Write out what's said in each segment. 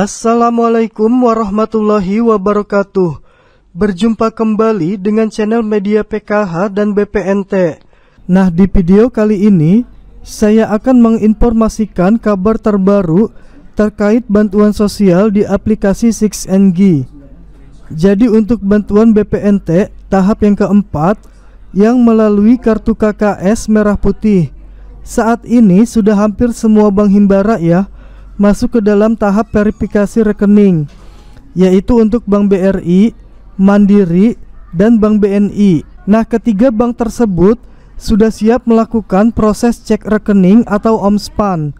Assalamualaikum warahmatullahi wabarakatuh. Berjumpa kembali dengan channel media PKH dan BPNT. Nah, di video kali ini saya akan menginformasikan kabar terbaru terkait bantuan sosial di aplikasi 6NG. Jadi untuk bantuan BPNT tahap yang keempat yang melalui kartu KKS merah putih. Saat ini sudah hampir semua bank himbara ya masuk ke dalam tahap verifikasi rekening, yaitu untuk Bank BRI, Mandiri, dan Bank BNI. Nah, ketiga bank tersebut sudah siap melakukan proses cek rekening atau OMSPAN,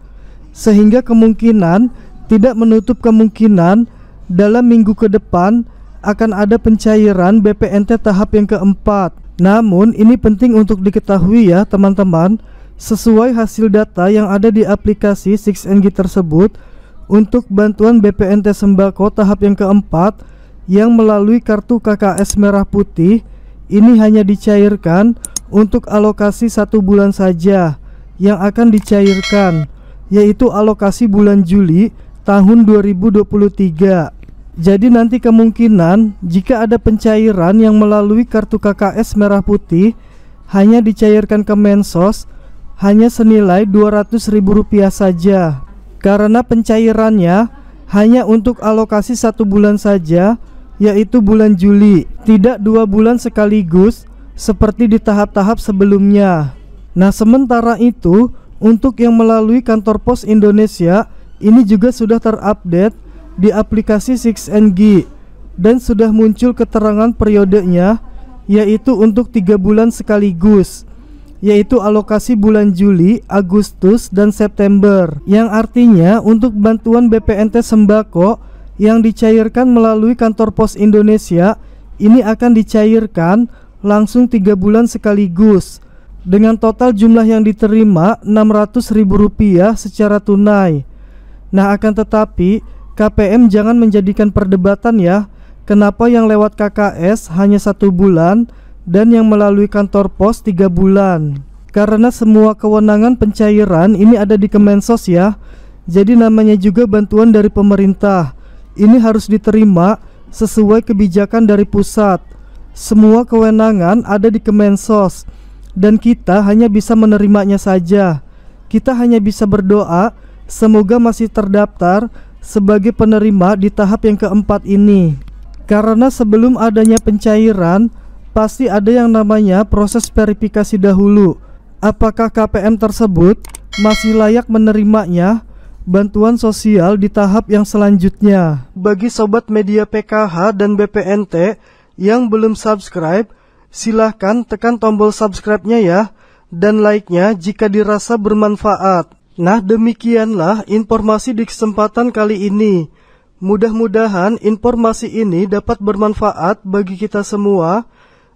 sehingga kemungkinan tidak menutup kemungkinan dalam minggu ke depan akan ada pencairan BPNT tahap yang keempat. Namun, ini penting untuk diketahui ya, teman-teman sesuai hasil data yang ada di aplikasi 6NG tersebut untuk bantuan BPNT Sembako tahap yang keempat yang melalui kartu KKS Merah Putih ini hanya dicairkan untuk alokasi satu bulan saja yang akan dicairkan yaitu alokasi bulan Juli tahun 2023 jadi nanti kemungkinan jika ada pencairan yang melalui kartu KKS Merah Putih hanya dicairkan ke Mensos hanya senilai Rp200.000 saja karena pencairannya hanya untuk alokasi satu bulan saja yaitu bulan Juli tidak dua bulan sekaligus seperti di tahap-tahap sebelumnya nah sementara itu untuk yang melalui kantor pos Indonesia ini juga sudah terupdate di aplikasi 6NG dan sudah muncul keterangan periodenya yaitu untuk tiga bulan sekaligus yaitu alokasi bulan Juli, Agustus, dan September, yang artinya untuk bantuan BPNT sembako yang dicairkan melalui kantor pos Indonesia ini akan dicairkan langsung tiga bulan sekaligus dengan total jumlah yang diterima Rp600.000 secara tunai. Nah, akan tetapi KPM jangan menjadikan perdebatan ya, kenapa yang lewat KKS hanya satu bulan, dan yang melalui kantor pos 3 bulan. Karena semua kewenangan pencairan ini ada di Kemensos ya. Jadi namanya juga bantuan dari pemerintah. Ini harus diterima sesuai kebijakan dari pusat. Semua kewenangan ada di Kemensos dan kita hanya bisa menerimanya saja. Kita hanya bisa berdoa semoga masih terdaftar sebagai penerima di tahap yang keempat ini. Karena sebelum adanya pencairan, pasti ada yang namanya proses verifikasi dahulu. Apakah KPM tersebut masih layak menerimanya bantuan sosial di tahap yang selanjutnya. Bagi sobat media PKH dan BPNT yang belum subscribe, silahkan tekan tombol subscribe-nya ya, dan like-nya jika dirasa bermanfaat. Nah demikianlah informasi di kesempatan kali ini. Mudah-mudahan informasi ini dapat bermanfaat bagi kita semua,